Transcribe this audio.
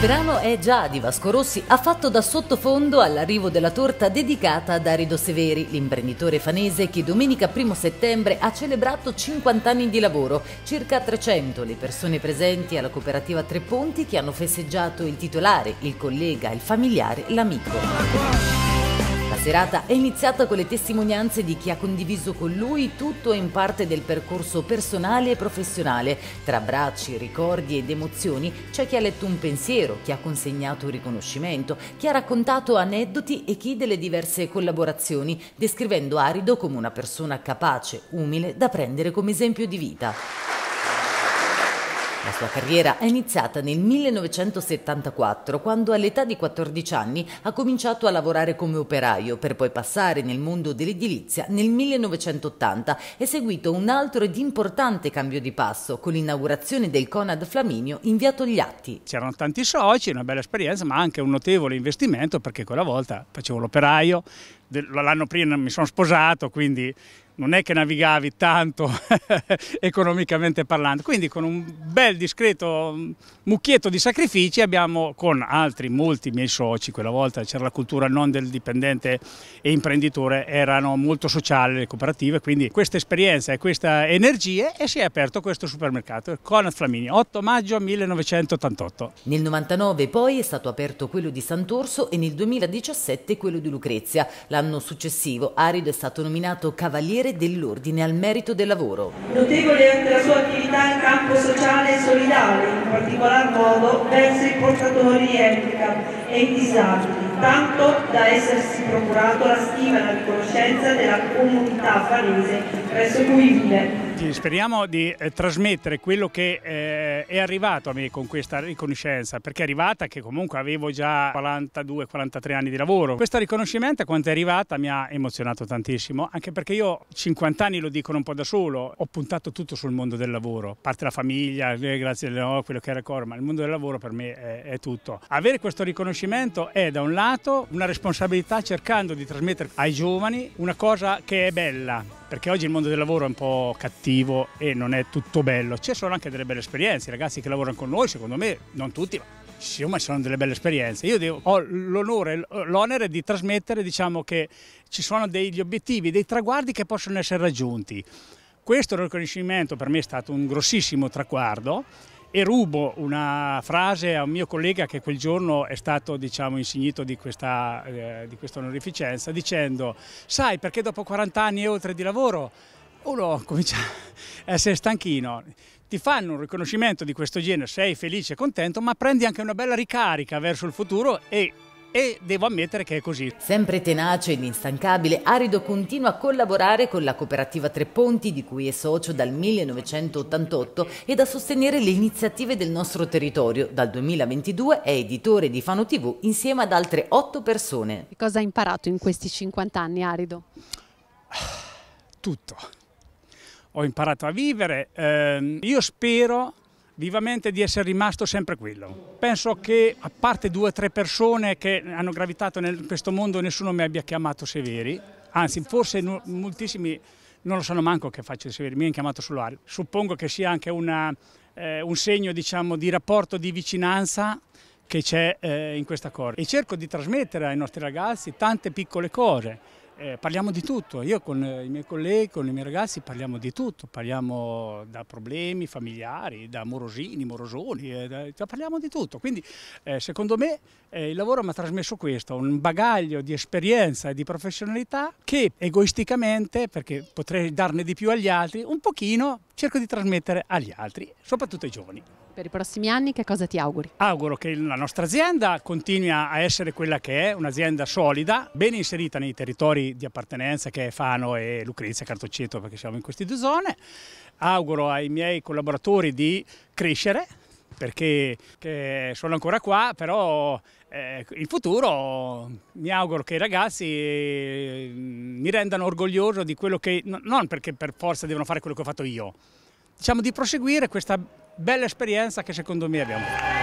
brano è già di Vasco Rossi, ha fatto da sottofondo all'arrivo della torta dedicata ad Arido Severi, l'imprenditore fanese che domenica 1 settembre ha celebrato 50 anni di lavoro. Circa 300 le persone presenti alla cooperativa Tre Ponti che hanno festeggiato il titolare, il collega, il familiare, l'amico serata è iniziata con le testimonianze di chi ha condiviso con lui tutto e in parte del percorso personale e professionale. Tra abbracci, ricordi ed emozioni c'è chi ha letto un pensiero, chi ha consegnato un riconoscimento, chi ha raccontato aneddoti e chi delle diverse collaborazioni, descrivendo Arido come una persona capace, umile, da prendere come esempio di vita. La sua carriera è iniziata nel 1974, quando all'età di 14 anni ha cominciato a lavorare come operaio, per poi passare nel mondo dell'edilizia nel 1980. e seguito un altro ed importante cambio di passo, con l'inaugurazione del Conad Flaminio in via Togliatti. C'erano tanti soci, una bella esperienza, ma anche un notevole investimento, perché quella volta facevo l'operaio, l'anno prima mi sono sposato, quindi non è che navigavi tanto economicamente parlando, quindi con un bel discreto mm, mucchietto di sacrifici abbiamo con altri molti miei soci, quella volta c'era la cultura non del dipendente e imprenditore, erano molto sociali le cooperative, quindi questa esperienza e questa energia e si è aperto questo supermercato, Conat Flamini, 8 maggio 1988. Nel 99 poi è stato aperto quello di Sant'Orso e nel 2017 quello di Lucrezia. L'anno successivo Arido è stato nominato Cavaliere Ministero dell'Ordine al Merito del Lavoro. Notevole anche la sua attività in campo sociale e solidale, in particolar modo verso i portatori di handicap e i disabili, tanto da essersi procurato la stima e la riconoscenza della comunità fanese presso cui vive. Senti, speriamo di eh, trasmettere quello che eh, è arrivato a me con questa riconoscenza, perché è arrivata che comunque avevo già 42-43 anni di lavoro. Questo riconoscimento, quando è arrivata, mi ha emozionato tantissimo, anche perché io 50 anni lo dicono un po' da solo, ho puntato tutto sul mondo del lavoro, parte la famiglia, eh, grazie a no, quello che era ma il mondo del lavoro per me è, è tutto. Avere questo riconoscimento è da un lato una responsabilità cercando di trasmettere ai giovani una cosa che è bella, perché oggi il mondo del lavoro è un po' cattivo e non è tutto bello. Ci sono anche delle belle esperienze, i ragazzi che lavorano con noi, secondo me, non tutti, ma insomma ci sono delle belle esperienze. Io devo, ho l'onore, l'onere di trasmettere, diciamo che ci sono degli obiettivi, dei traguardi che possono essere raggiunti. Questo riconoscimento per me è stato un grossissimo traguardo e rubo una frase a un mio collega che quel giorno è stato diciamo, insignito di questa, eh, di questa onorificenza dicendo sai perché dopo 40 anni e oltre di lavoro uno comincia a essere stanchino ti fanno un riconoscimento di questo genere, sei felice e contento, ma prendi anche una bella ricarica verso il futuro e e devo ammettere che è così. Sempre tenace ed instancabile, Arido continua a collaborare con la cooperativa Tre Ponti, di cui è socio dal 1988, ed a sostenere le iniziative del nostro territorio. Dal 2022 è editore di Fano TV insieme ad altre otto persone. Che cosa hai imparato in questi 50 anni, Arido? Tutto. Ho imparato a vivere. Eh, io spero vivamente di essere rimasto sempre quello. Penso che, a parte due o tre persone che hanno gravitato in questo mondo, nessuno mi abbia chiamato Severi, anzi forse moltissimi non lo sanno manco che faccio Severi, mi hanno chiamato solo Ari. Suppongo che sia anche una, eh, un segno diciamo, di rapporto di vicinanza che c'è eh, in questa corda. E cerco di trasmettere ai nostri ragazzi tante piccole cose, eh, parliamo di tutto, io con eh, i miei colleghi, con i miei ragazzi parliamo di tutto, parliamo da problemi familiari, da morosini, morosoni, eh, da, cioè, parliamo di tutto, quindi eh, secondo me eh, il lavoro mi ha trasmesso questo, un bagaglio di esperienza e di professionalità che egoisticamente, perché potrei darne di più agli altri, un pochino cerco di trasmettere agli altri, soprattutto ai giovani. Per i prossimi anni che cosa ti auguri? Auguro che la nostra azienda continui a essere quella che è, un'azienda solida, ben inserita nei territori di appartenenza che è Fano e Lucrezia, Cartoceto perché siamo in queste due zone. Auguro ai miei collaboratori di crescere perché sono ancora qua, però eh, in futuro mi auguro che i ragazzi eh, mi rendano orgoglioso di quello che, non perché per forza devono fare quello che ho fatto io, diciamo, di proseguire questa bella esperienza che secondo me abbiamo. fatto.